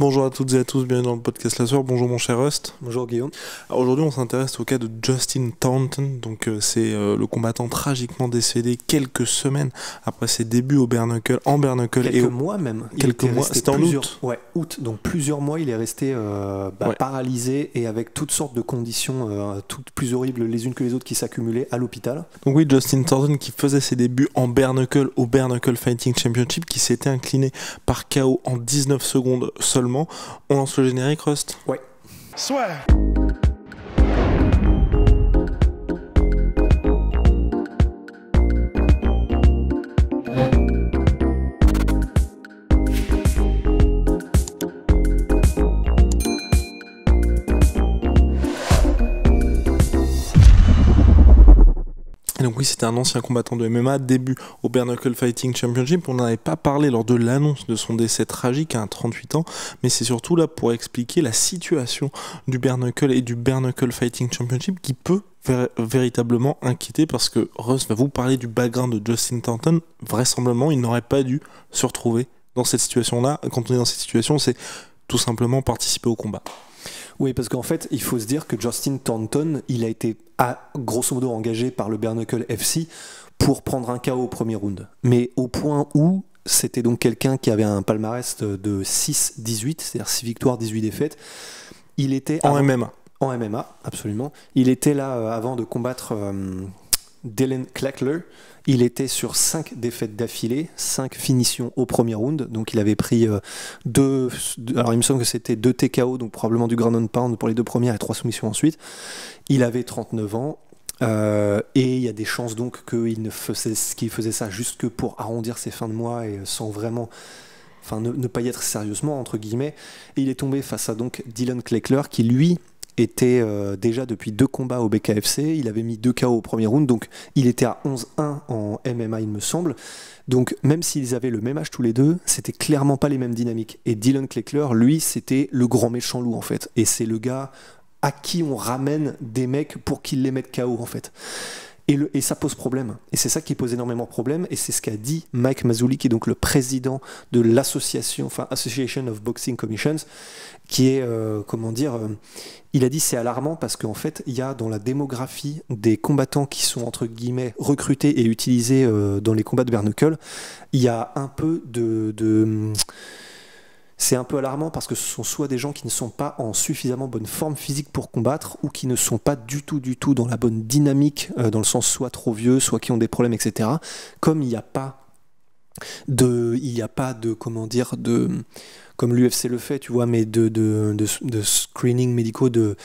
Bonjour à toutes et à tous, bienvenue dans le podcast La Soir. Bonjour mon cher Rust. Bonjour Guillaume. Aujourd'hui, on s'intéresse au cas de Justin Taunton. Donc, euh, c'est euh, le combattant tragiquement décédé quelques semaines après ses débuts au Bernacle, en Bernacle. Quelques et au... mois même. Quelques mois. C'était en août. Ouais, août. Donc plusieurs mois, il est resté euh, bah, paralysé et avec toutes sortes de conditions, toutes plus horribles les unes que les autres qui s'accumulaient à l'hôpital. Donc oui, Justin Taunton qui faisait ses débuts en Bernacle au Bernacle Fighting Championship, qui s'était incliné par KO en 19 secondes seulement on lance le générique, Rust Ouais. Soit c'était un ancien combattant de MMA, début au Bernacle Fighting Championship. On n'en avait pas parlé lors de l'annonce de son décès tragique à 38 ans, mais c'est surtout là pour expliquer la situation du Bernacle et du Bernacle Fighting Championship qui peut véritablement inquiéter parce que Russ va vous parler du background de Justin Thornton. Vraisemblablement, il n'aurait pas dû se retrouver dans cette situation-là. Quand on est dans cette situation, c'est tout simplement participer au combat. Oui, parce qu'en fait, il faut se dire que Justin Thornton, il a été à, grosso modo engagé par le Bernacle FC pour prendre un KO au premier round. Mais au point où c'était donc quelqu'un qui avait un palmarès de 6-18, c'est-à-dire 6 victoires, 18 défaites. Il était en MMA. En MMA, absolument. Il était là euh, avant de combattre. Euh, Dylan Kleckler, Il était sur 5 défaites d'affilée, 5 finitions au premier round. Donc il avait pris euh, deux. Alors il me semble que c'était deux TKO, donc probablement du Grand and pound pour les deux premières et trois soumissions ensuite. Il avait 39 ans. Euh, et il y a des chances donc qu'il ne faisait, qu'il faisait ça juste que pour arrondir ses fins de mois et euh, sans vraiment enfin ne, pas y être sérieusement entre guillemets et il est tombé face à donc Dylan Kleckler qui lui était euh, déjà depuis deux combats au BKFC, il avait mis deux KO au premier round, donc il était à 11-1 en MMA il me semble. Donc même s'ils avaient le même âge tous les deux, c'était clairement pas les mêmes dynamiques. Et Dylan Kleckler, lui, c'était le grand méchant loup en fait. Et c'est le gars à qui on ramène des mecs pour qu'ils les mettent KO en fait. Et, ça pose problème. Et c'est ça qui pose énormément de problèmes. Et c'est ce qu'a dit Mike Mazzulli, qui est donc le président de l'association, enfin Association of Boxing Commissions, qui est, euh, comment dire, euh, il a dit c'est alarmant parce qu'en fait, il y a dans la démographie des combattants qui sont entre guillemets recrutés et utilisés euh, dans les combats de Bernuckle, il y a un peu de c'est un peu alarmant parce que ce sont soit des gens qui ne sont pas en suffisamment bonne forme physique pour combattre ou qui ne sont pas du tout, du tout dans la bonne dynamique, euh, dans le sens soit trop vieux, soit qui ont des problèmes, etc. Comme il n'y a pas de il n'y a pas de comment dire de comme l'UFC le fait tu vois mais de de, screening médicaux de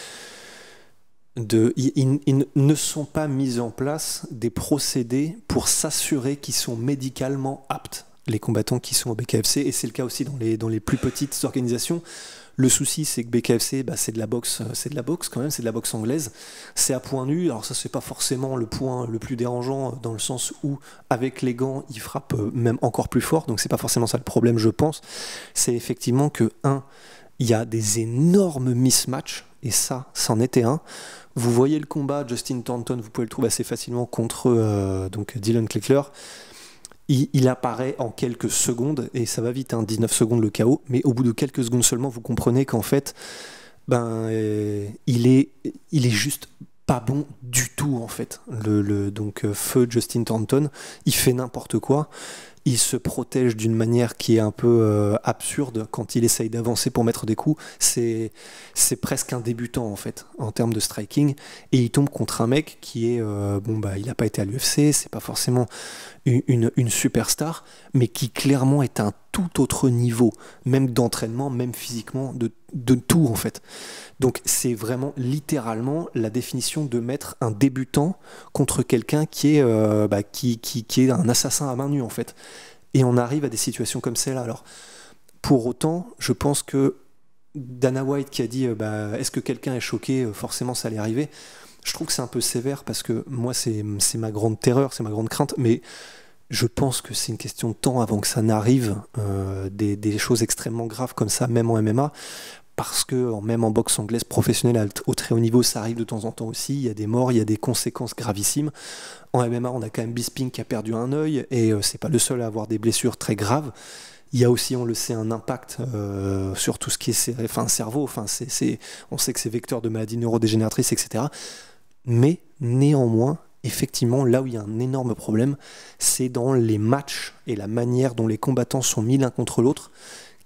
de, ils, ne sont pas mis en place des procédés pour s'assurer qu'ils sont médicalement aptes les combattants qui sont au BKFC, et c'est le cas aussi dans les, dans les plus petites organisations. Le souci, c'est que BKFC, bah, c'est de la boxe, euh, c'est de la boxe quand même, c'est de la boxe anglaise. C'est à point nu. Alors ça, c'est pas forcément le point le plus dérangeant euh, dans le sens où avec les gants, ils frappent euh, même encore plus fort. Donc c'est pas forcément ça le problème, je pense. C'est effectivement que un, il y a des énormes mismatchs et ça, c'en était un. Vous voyez le combat, Justin Thornton, vous pouvez le trouver assez facilement contre donc Dylan Clickler il, apparaît en quelques secondes, et ça va vite, hein, 19 secondes le chaos, mais au bout de quelques secondes seulement, vous comprenez qu'en fait, ben, euh, il, est, il est juste pas bon du tout en fait. Le, le donc euh, feu Justin Thornton, il fait n'importe quoi il se protège d'une manière qui est un peu euh, absurde quand il essaye d'avancer pour mettre des coups. C'est, presque un débutant en fait en termes de striking et il tombe contre un mec qui est euh, bon bah il n'a pas été à l'UFC, c'est pas forcément une, superstar, mais qui clairement est un tout autre niveau, même d'entraînement, même physiquement, de, de, tout en fait. Donc c'est vraiment littéralement la définition de mettre un débutant contre quelqu'un qui, est euh, bah, qui, qui, est un assassin à main nue en fait. Et on arrive à des situations comme celle-là. Alors pour autant, je pense que Dana White qui a dit euh, bah, est-ce que quelqu'un est choqué, euh, forcément ça allait arriver. Je trouve que c'est un peu sévère parce que moi c'est ma grande terreur, c'est ma grande crainte, mais je pense que c'est une question de temps avant que ça n'arrive, euh, des, choses extrêmement graves comme ça, même en MMA, parce que même en boxe anglaise professionnelle au très haut niveau, ça arrive de temps en temps aussi, il y a des morts, il y a des conséquences gravissimes. En MMA, on a quand même Bisping qui a perdu un œil, et euh, c'est pas le seul à avoir des blessures très graves. Il y a aussi, on le sait, un impact euh, sur tout ce qui est enfin, cerveau, enfin, on sait que c'est vecteur de maladies neurodégénératrices, etc. Mais néanmoins, effectivement, là où il y a un énorme problème, c'est dans les matchs et la manière dont les combattants sont mis l'un contre l'autre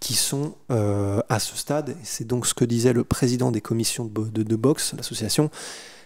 qui sont euh, à ce stade, c'est donc ce que disait le président des commissions de boxe, l'association,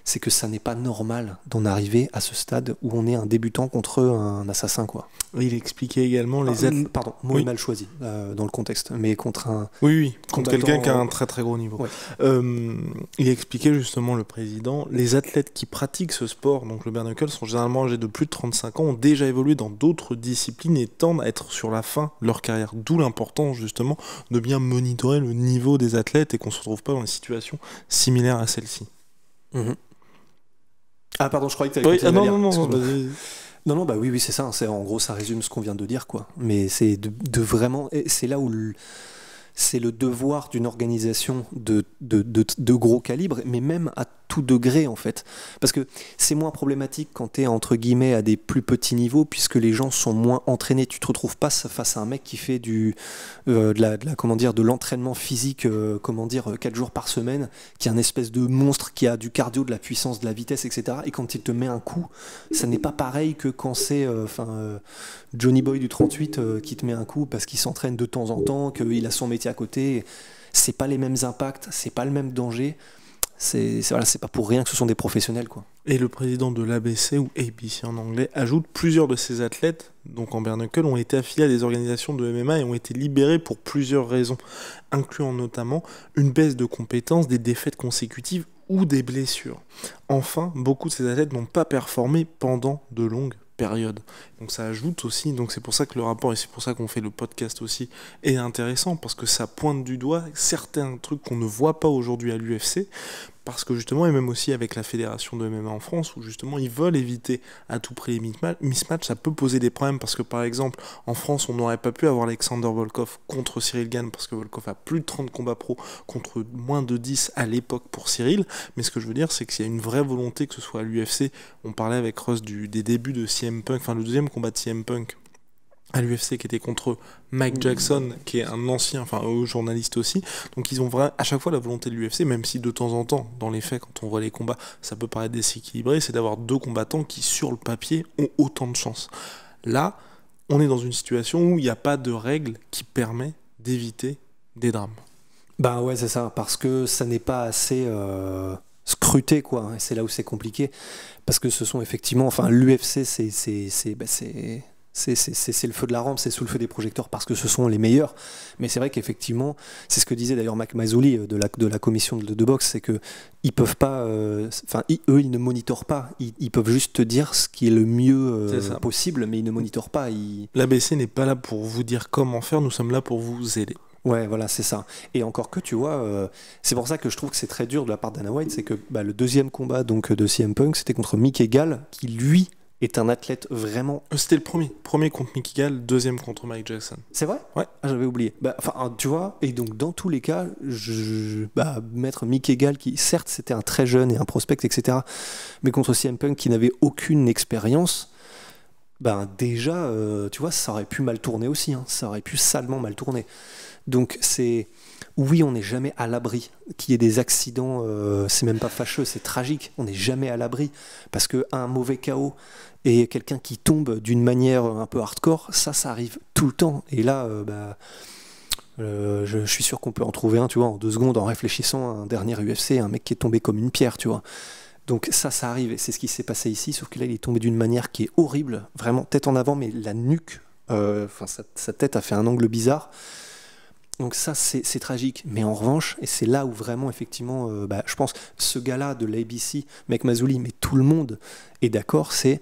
c'est que ça n'est pas normal d'en arriver à ce stade où on est un débutant contre un assassin. Quoi. Il expliquait également les... athlètes... Ah, pardon, mot mal choisi euh, dans le contexte, mais contre un... Oui, oui, contre quelqu'un qui a un très très gros niveau. Euh, il expliquait justement le président, les athlètes qui pratiquent ce sport, donc le bernacle, sont généralement âgés de plus de 35 ans, ont déjà évolué dans d'autres disciplines et tendent à être sur la fin de leur carrière. D'où l'importance justement de bien monitorer le niveau des athlètes et qu'on ne se retrouve pas dans des situations similaires à celle-ci. Mhm. Ah pardon, je croyais que tu avais ah, non, non, bah, non, non, oui, oui, c'est ça. Hein, c'est en gros, ça résume ce qu'on vient de dire, quoi. Mais c'est de, vraiment, c'est là où c'est le devoir d'une organisation de, de, de, gros calibre, mais même à tout degré en fait. Parce que c'est moins problématique quand tu es entre guillemets à des plus petits niveaux puisque les gens sont moins entraînés. Tu te retrouves pas face à un mec qui fait du euh, de, la, comment dire de l'entraînement physique 4 euh, comment dire euh, quatre jours par semaine, qui est un espèce de monstre qui a du cardio, de la puissance, de la vitesse, etc. Et quand il te met un coup, ça n'est pas pareil que quand c'est Johnny Boy du 38 qui te met un coup parce qu'il s'entraîne de temps en temps, qu'il a son métier à côté. C'est pas les mêmes impacts, c'est pas le même danger. C'est voilà, pas pour rien que ce sont des professionnels. Quoi. Et le président de l'ABC, ou ABC en anglais, ajoute plusieurs de ces athlètes, donc en Bernacle, ont été affiliés à des organisations de MMA et ont été libérés pour plusieurs raisons, incluant notamment une baisse de compétences, des défaites consécutives ou des blessures. Enfin, beaucoup de ces athlètes n'ont pas performé pendant de longues période. Donc ça ajoute aussi, donc c'est pour ça que le rapport, et c'est pour ça qu'on fait le podcast aussi, est intéressant, parce que ça pointe du doigt certains trucs qu'on ne voit pas aujourd'hui à l'UFC, parce que justement, et même aussi avec la fédération de MMA en France, où justement ils veulent éviter à tout prix les mismatchs, ça peut poser des problèmes, parce que par exemple, en France, on n'aurait pas pu avoir Alexander Volkov contre Cyril Gann, parce que Volkov a plus de 30 combats pro contre moins de 10 à l'époque pour Cyril, mais ce que je veux dire, c'est qu'il y a une vraie volonté, que ce soit à l'UFC, on parlait avec Ross du, des débuts de CM Punk, enfin le deuxième combat de CM Punk à l'UFC qui était contre Mike Jackson, mm. qui est un ancien, enfin journaliste aussi. Donc ils ont vraiment à chaque fois la volonté de l'UFC, même si de temps en temps, dans les faits, quand on voit les combats, ça peut paraître déséquilibré, c'est d'avoir deux combattants qui, sur le papier, ont autant de chance. Là, on est dans une situation où il n'y a pas de règle qui permet d'éviter des drames. Ben ouais, c'est ça, parce que ça n'est pas assez... Euh, scruté quoi c'est là où c'est compliqué parce que ce sont effectivement enfin l'UFC c'est bah, c'est le feu de la rampe, c'est sous le feu des projecteurs parce que ce sont les meilleurs. Mais c'est vrai qu'effectivement, c'est ce que disait d'ailleurs Mac Mazzoli euh, de la, commission de, boxe, c'est que ils peuvent pas, euh, enfin eux ils ne monitorent pas, ils, peuvent juste dire ce qui est le mieux euh, possible, mais ils ne monitorent pas. L'ABC n'est pas là pour vous dire comment faire, nous sommes là pour vous aider. Ouais, voilà, c'est ça. Et encore que, tu vois, c'est pour ça que je trouve que c'est très dur de la part d'Anna White, c'est que bah, le deuxième combat donc de CM Punk, c'était contre Mick Egal, qui lui est un athlète vraiment. Euh, c'était le premier, premier contre Mickey Gall, deuxième contre Mike Jackson. C'est vrai Ouais. Ah, j'avais oublié. Bah, enfin, ah, tu vois, et donc dans tous les cas, je, bah, mettre Mickey Gall, qui certes c'était un très jeune et un prospect, etc., mais contre CM Punk qui n'avait aucune expérience, bah, déjà, euh, tu vois, ça aurait pu mal tourner aussi, hein. ça aurait pu salement mal tourner. Donc c'est oui, on n'est jamais à l'abri. Qu'il y ait des accidents, euh, c'est même pas fâcheux, c'est tragique. On n'est jamais à l'abri. Parce qu'un mauvais chaos et quelqu'un qui tombe d'une manière un peu hardcore, ça, ça arrive tout le temps. Et là, euh, bah, euh, je, suis sûr qu'on peut en trouver un, tu vois, en deux secondes, en réfléchissant à un dernier UFC, un mec qui est tombé comme une pierre, tu vois. Donc ça, ça arrive. Et c'est ce qui s'est passé ici, sauf que là, il est tombé d'une manière qui est horrible. Vraiment, tête en avant, mais la nuque, enfin, sa tête a fait un angle bizarre. Donc ça, c'est tragique. Mais en revanche, et c'est là où vraiment, effectivement, euh, bah, je pense, ce gars-là de l'ABC, Mec Mazouli, mais tout le monde est d'accord, c'est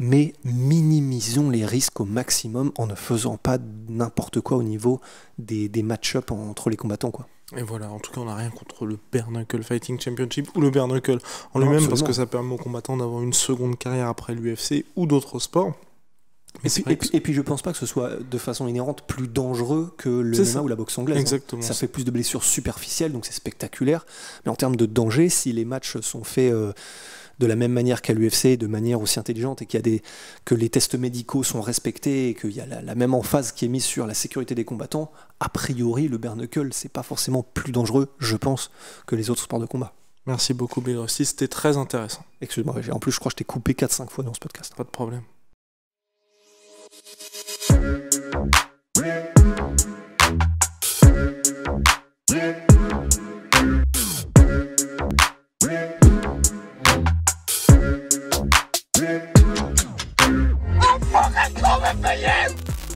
mais minimisons les risques au maximum en ne faisant pas n'importe quoi au niveau des, match-ups entre les combattants. quoi. Et voilà, en tout cas, on n'a rien contre le Bernacle Fighting Championship ou le Knuckle en lui-même, parce que ça permet aux combattants d'avoir une seconde carrière après l'UFC ou d'autres sports. Et puis, et, puis, je pense pas que ce soit de façon inhérente plus dangereux que le MMA ou la boxe anglaise. Hein. Exactement. Ça fait plus de blessures superficielles, donc c'est spectaculaire. Mais en termes de danger, si les matchs sont faits euh, de la même manière qu'à l'UFC, de manière aussi intelligente, et qu'il y a des, que les tests médicaux sont respectés, et qu'il y a la, même emphase qui est mise sur la sécurité des combattants, a priori, le knuckle c'est pas forcément plus dangereux, je pense, que les autres sports de combat. Merci beaucoup, Bill Rossi. C'était très intéressant. Excuse-moi, en plus, je crois que je t'ai coupé 4-5 fois dans ce podcast. Pas de problème. I'm fucking coming for you!